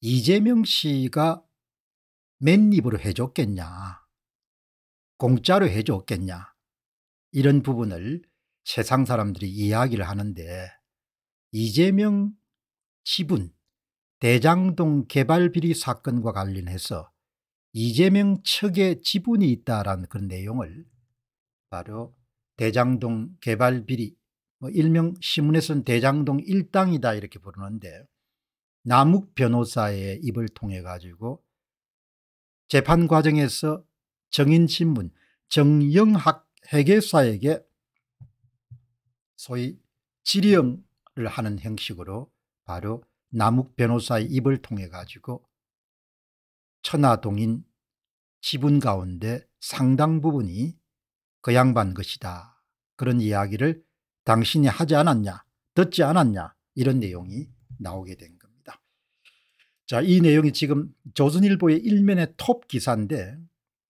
이재명 씨가 맨입으로 해줬겠냐 공짜로 해줬겠냐 이런 부분을 세상 사람들이 이야기를 하는데 이재명 지분 대장동 개발비리 사건과 관련해서 이재명 측에 지분이 있다라는 그런 내용을 바로 대장동 개발비리 뭐 일명 신문에서는 대장동 일당이다 이렇게 부르는데 남욱 변호사의 입을 통해 가지고 재판 과정에서 정인신문 정영학 회계사에게 소위 질의형을 하는 형식으로 바로 남욱 변호사의 입을 통해 가지고 천하동인 지분 가운데 상당 부분이 그 양반 것이다. 그런 이야기를 당신이 하지 않았냐 듣지 않았냐 이런 내용이 나오게 된 자, 이 내용이 지금 조선일보의 일면의 톱 기사인데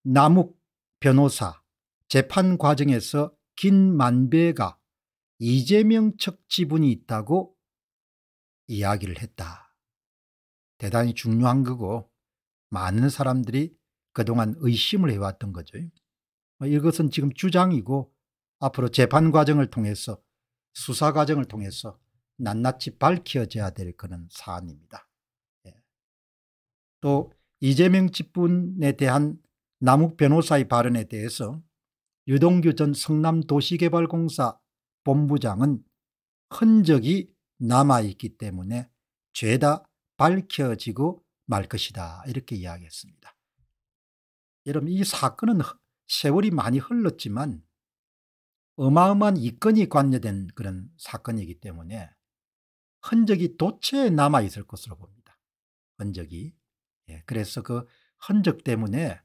남욱 변호사 재판 과정에서 긴 만배가 이재명 측 지분이 있다고 이야기를 했다. 대단히 중요한 거고 많은 사람들이 그동안 의심을 해왔던 거죠. 뭐 이것은 지금 주장이고 앞으로 재판 과정을 통해서 수사 과정을 통해서 낱낱이 밝혀져야 될 그런 사안입니다. 또 이재명 집분에 대한 남욱 변호사의 발언에 대해서 유동규 전 성남도시개발공사 본부장은 흔적이 남아있기 때문에 죄다 밝혀지고 말 것이다 이렇게 이야기했습니다. 여러분 이 사건은 세월이 많이 흘렀지만 어마어마한 이건이 관여된 그런 사건이기 때문에 흔적이 도체 남아있을 것으로 봅니다. 흔적이 예, 그래서 그 흔적 때문에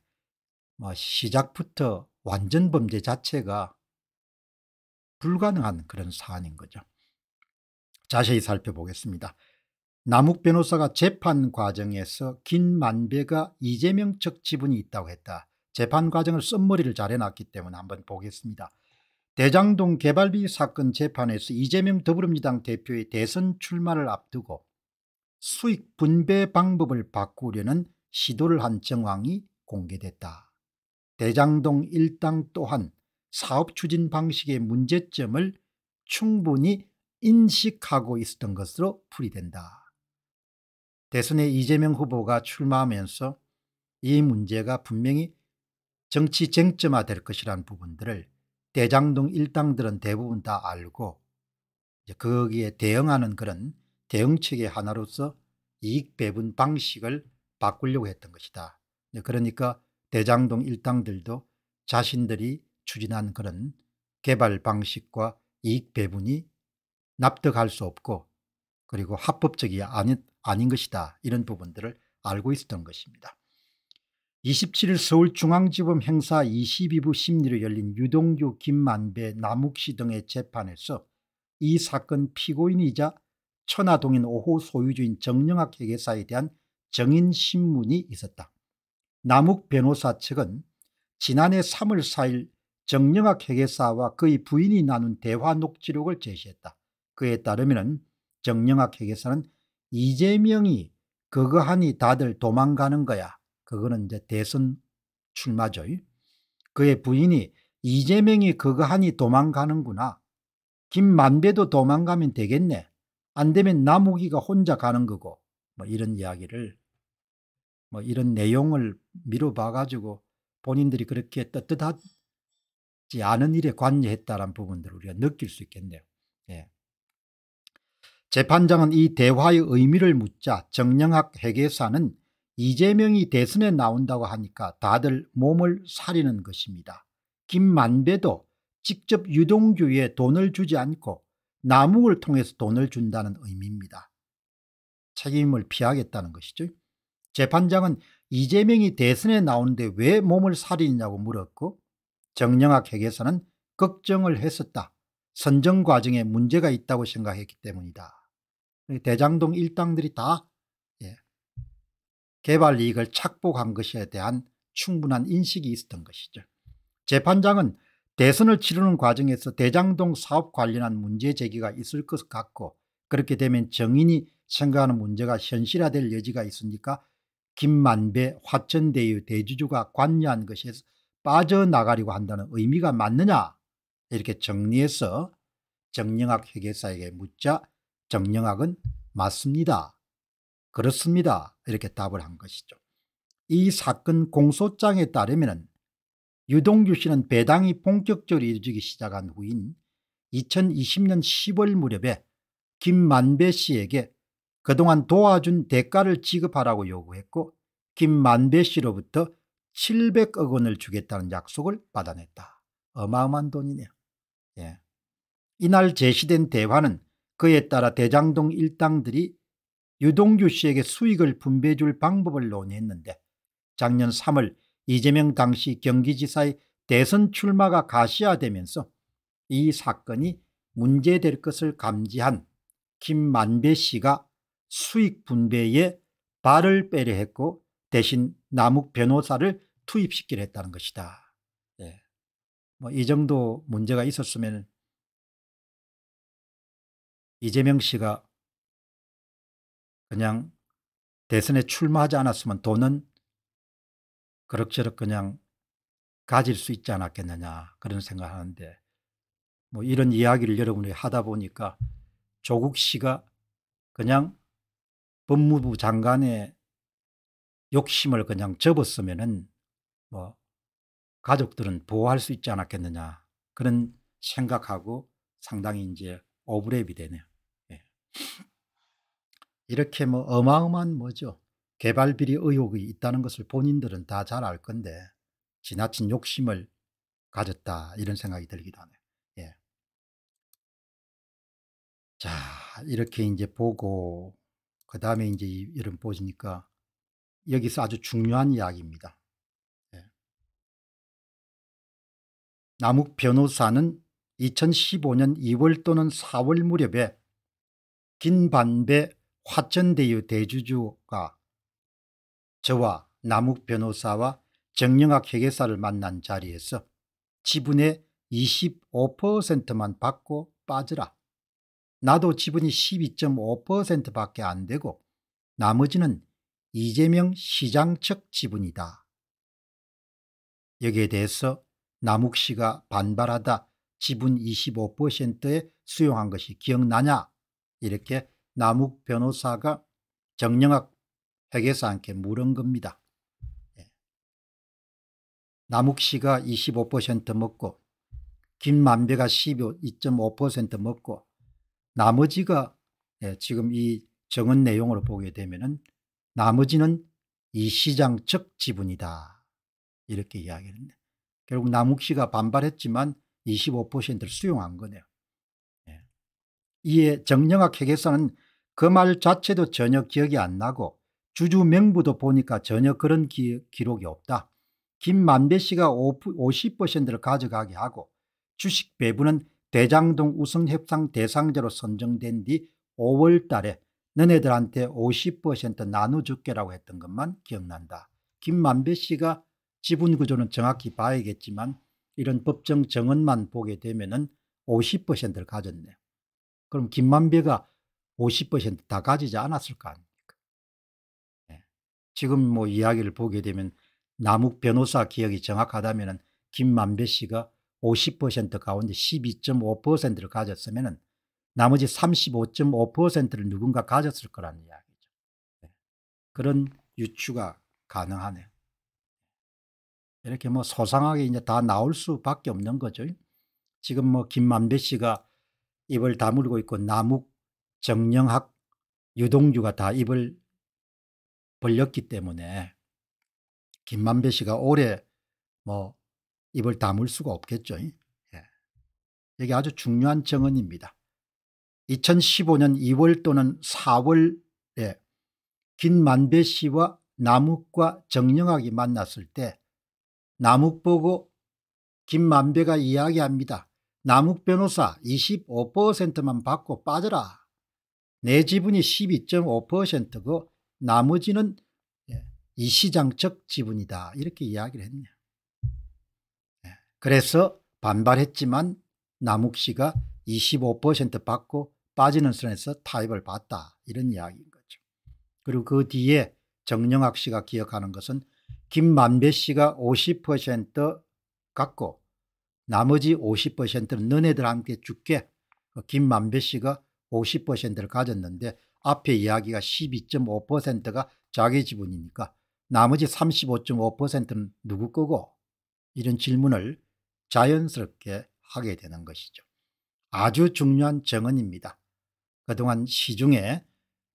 뭐 시작부터 완전 범죄 자체가 불가능한 그런 사안인 거죠. 자세히 살펴보겠습니다. 남욱 변호사가 재판 과정에서 긴 만배가 이재명 측 지분이 있다고 했다. 재판 과정을 썸머리를 잘 해놨기 때문에 한번 보겠습니다. 대장동 개발비 사건 재판에서 이재명 더불어민주당 대표의 대선 출마를 앞두고 수익 분배 방법을 바꾸려는 시도를 한 정황이 공개됐다. 대장동 일당 또한 사업 추진 방식의 문제점을 충분히 인식하고 있었던 것으로 풀이된다. 대선에 이재명 후보가 출마하면서 이 문제가 분명히 정치 쟁점화될 것이라는 부분들을 대장동 일당들은 대부분 다 알고 이제 거기에 대응하는 그런 대응책의 하나로서 이익 배분 방식을 바꾸려고 했던 것이다. 네, 그러니까 대장동 일당들도 자신들이 추진한 그런 개발 방식과 이익 배분이 납득할 수 없고 그리고 합법적이 아닌, 아닌 것이다. 이런 부분들을 알고 있었던 것입니다. 27일 서울중앙지법 행사 22부 심리로 열린 유동규, 김만배, 남욱씨 등의 재판에서 이 사건 피고인이자 천하동인 5호 소유주인 정영학 회계사에 대한 정인신문이 있었다. 남욱 변호사 측은 지난해 3월 4일 정영학 회계사와 그의 부인이 나눈 대화 녹취록을 제시했다. 그에 따르면 정영학 회계사는 이재명이 그거 하니 다들 도망가는 거야. 그거는 이제 대선 출마죠. 그의 부인이 이재명이 그거 하니 도망가는구나. 김만배도 도망가면 되겠네. 안 되면 나무기가 혼자 가는 거고 뭐 이런 이야기를 뭐 이런 내용을 미뤄봐 가지고 본인들이 그렇게 떳떳하지 않은 일에 관여했다는 부분들을 우리가 느낄 수 있겠네요. 예. 재판장은 이 대화의 의미를 묻자 정영학 회계사는 이재명이 대선에 나온다고 하니까 다들 몸을 사리는 것입니다. 김만배도 직접 유동규에 돈을 주지 않고 나무를 통해서 돈을 준다는 의미입니다. 책임을 피하겠다는 것이죠. 재판장은 이재명이 대선에 나오는데 왜 몸을 살리냐고 물었고 정영학 핵에서는 걱정을 했었다. 선정 과정에 문제가 있다고 생각했기 때문이다. 대장동 일당들이 다 예. 개발 이익을 착복한 것에 대한 충분한 인식이 있었던 것이죠. 재판장은 대선을 치르는 과정에서 대장동 사업 관련한 문제 제기가 있을 것 같고 그렇게 되면 정인이 생각하는 문제가 현실화될 여지가 있으니까 김만배 화천대유 대주주가 관여한 것에서 빠져나가려고 한다는 의미가 맞느냐 이렇게 정리해서 정영학 회계사에게 묻자 정영학은 맞습니다. 그렇습니다. 이렇게 답을 한 것이죠. 이 사건 공소장에 따르면 유동규 씨는 배당이 본격적으로 이루어지기 시작한 후인 2020년 10월 무렵에 김만배 씨에게 그동안 도와준 대가를 지급하라고 요구했고 김만배 씨로부터 700억 원을 주겠다는 약속을 받아냈다. 어마어마한 돈이네요. 예. 이날 제시된 대화는 그에 따라 대장동 일당들이 유동규 씨에게 수익을 분배해 줄 방법을 논의했는데 작년 3월 이재명 당시 경기지사의 대선 출마가 가시화되면서 이 사건이 문제될 것을 감지한 김만배 씨가 수익 분배에 발을 빼려 했고 대신 남욱 변호사를 투입시키려 했다는 것이다. 네. 예. 뭐이 정도 문제가 있었으면 이재명 씨가 그냥 대선에 출마하지 않았으면 돈은 그럭저럭 그냥 가질 수 있지 않았겠느냐 그런 생각하는데 뭐 이런 이야기를 여러분이 하다 보니까 조국 씨가 그냥 법무부 장관의 욕심을 그냥 접었으면은 뭐 가족들은 보호할 수 있지 않았겠느냐 그런 생각하고 상당히 이제 오브랩이 되네요. 예. 이렇게 뭐 어마어마한 뭐죠 개발비리 의혹이 있다는 것을 본인들은 다 잘 알 건데 지나친 욕심을 가졌다 이런 생각이 들기도 하네요. 예. 자 이렇게 이제 보고 그 다음에 이제 이런 보시니까 여기서 아주 중요한 이야기입니다. 예. 남욱 변호사는 2015년 2월 또는 4월 무렵에 긴반배 화천대유 대주주가 저와 남욱 변호사와 정영학 회계사를 만난 자리에서 지분의 25%만 받고 빠져라. 나도 지분이 12.5%밖에 안 되고 나머지는 이재명 시장 측 지분이다. 여기에 대해서 남욱 씨가 반발하다 지분 25%에 수용한 것이 기억나냐 이렇게 남욱 변호사가 정영학 회계사한테 물은 겁니다. 예. 남욱 씨가 25% 먹고 김만배가 12.5% 먹고 나머지가 예, 지금 이 정은 내용으로 보게 되면은 나머지는 이 시장 적 지분이다. 이렇게 이야기를 했네. 결국 남욱 씨가 반발했지만 25%를 수용한 거네요. 예. 이에 정영학 회계사는 그 말 자체도 전혀 기억이 안 나고 주주 명부도 보니까 전혀 그런 기, 록이 없다. 김만배 씨가 50%를 가져가게 하고 주식 배분은 대장동 우승 협상 대상자로 선정된 뒤 5월 달에 너네들한테 50% 나눠줄게라고 했던 것만 기억난다. 김만배 씨가 지분 구조는 정확히 봐야겠지만 이런 법정 정언만 보게 되면은 50%를 가졌네요. 그럼 김만배가 50%다 가지지 않았을 까 지금 뭐 이야기를 보게 되면 남욱 변호사 기억이 정확하다면 김만배 씨가 50% 가운데 12.5%를 가졌으면 나머지 35.5%를 누군가 가졌을 거라는 이야기죠. 네. 그런 유추가 가능하네요. 이렇게 뭐 소상하게 이제 다 나올 수밖에 없는 거죠. 지금 뭐 김만배 씨가 입을 다물고 있고 남욱, 정영학, 유동주가다 입을 벌렸기 때문에 김만배 씨가 오래 뭐 입을 다물 수가 없겠죠. 예. 이게 아주 중요한 정언입니다. 2015년 2월 또는 4월에 김만배 씨와 남욱과 정영학이 만났을 때 남욱 보고 김만배가 이야기합니다. 남욱 변호사 25%만 받고 빠져라. 내 지분이 12.5%고 나머지는 예, 이 시장적 지분이다 이렇게 이야기를 했네요. 예, 그래서 반발했지만 남욱 씨가 25% 받고 빠지는 선에서 타협을 봤다 이런 이야기인 거죠. 그리고 그 뒤에 정영학 씨가 기억하는 것은 김만배 씨가 50% 갖고 나머지 50%는 너네들 함께 줄게 그 김만배 씨가 50%를 가졌는데 앞에 이야기가 12.5%가 자기 지분이니까 나머지 35.5%는 누구 거고? 이런 질문을 자연스럽게 하게 되는 것이죠. 아주 중요한 정언입니다. 그동안 시중에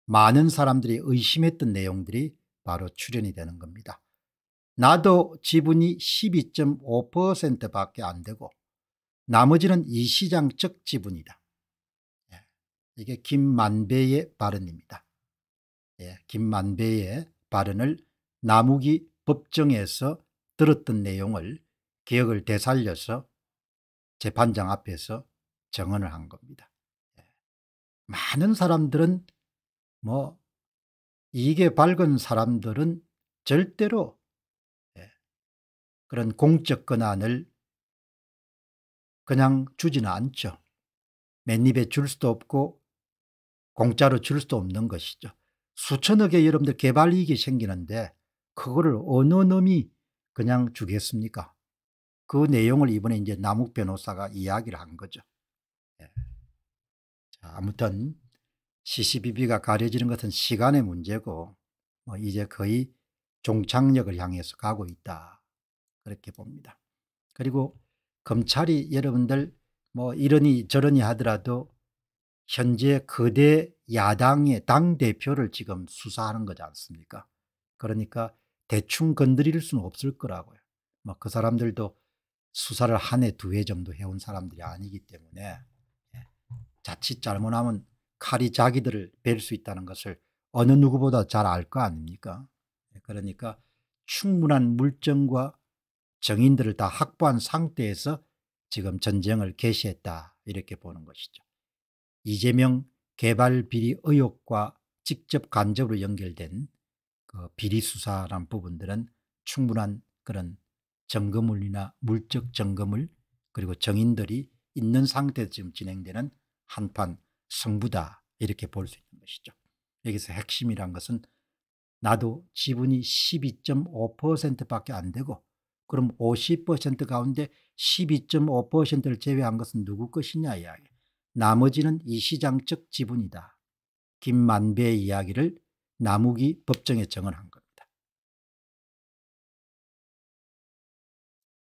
많은 사람들이 의심했던 내용들이 바로 출연이 되는 겁니다. 나도 지분이 12.5% 밖에 안 되고 나머지는 이 시장적 지분이다. 이게 김만배의 발언입니다. 예, 김만배의 발언을 나무기 법정에서 들었던 내용을 기억을 되살려서 재판장 앞에서 정언을 한 겁니다. 예. 많은 사람들은 뭐 이게 밝은 사람들은 절대로 예, 그런 공적 권한을 그냥 주지는 않죠. 맨입에 줄 수도 없고 공짜로 줄 수도 없는 것이죠. 수천억의 여러분들 개발 이익이 생기는데 그거를 어느 놈이 그냥 주겠습니까? 그 내용을 이번에 이제 남욱 변호사가 이야기를 한 거죠. 네. 자, 아무튼 CCBB가 가려지는 것은 시간의 문제고 뭐 이제 거의 종착역을 향해서 가고 있다. 그렇게 봅니다. 그리고 검찰이 여러분들 뭐 이러니 저러니 하더라도 현재 거대 야당의 당대표를 지금 수사하는 거지 않습니까? 그러니까 대충 건드릴 수는 없을 거라고요. 뭐그 사람들도 수사를 한 해 두 해 정도 해온 사람들이 아니기 때문에 예, 자칫 잘못하면 칼이 자기들을 뵐수 있다는 것을 어느 누구보다 잘 알 거 아닙니까? 예, 그러니까 충분한 물증과 정인들을 다 확보한 상태에서 지금 전쟁을 개시했다 이렇게 보는 것이죠. 이재명 개발 비리 의혹과 직접 간접으로 연결된 그 비리 수사란 부분들은 충분한 그런 점검물이나 물적 점검을 그리고 정인들이 있는 상태에서 지금 진행되는 한판 승부다 이렇게 볼 수 있는 것이죠. 여기서 핵심이란 것은 나도 지분이 12.5%밖에 안 되고 그럼 50% 가운데 12.5%를 제외한 것은 누구 것이냐 이야기. 나머지는 이시장적 지분이다. 김만배의 이야기를 남욱이 법정에 증언한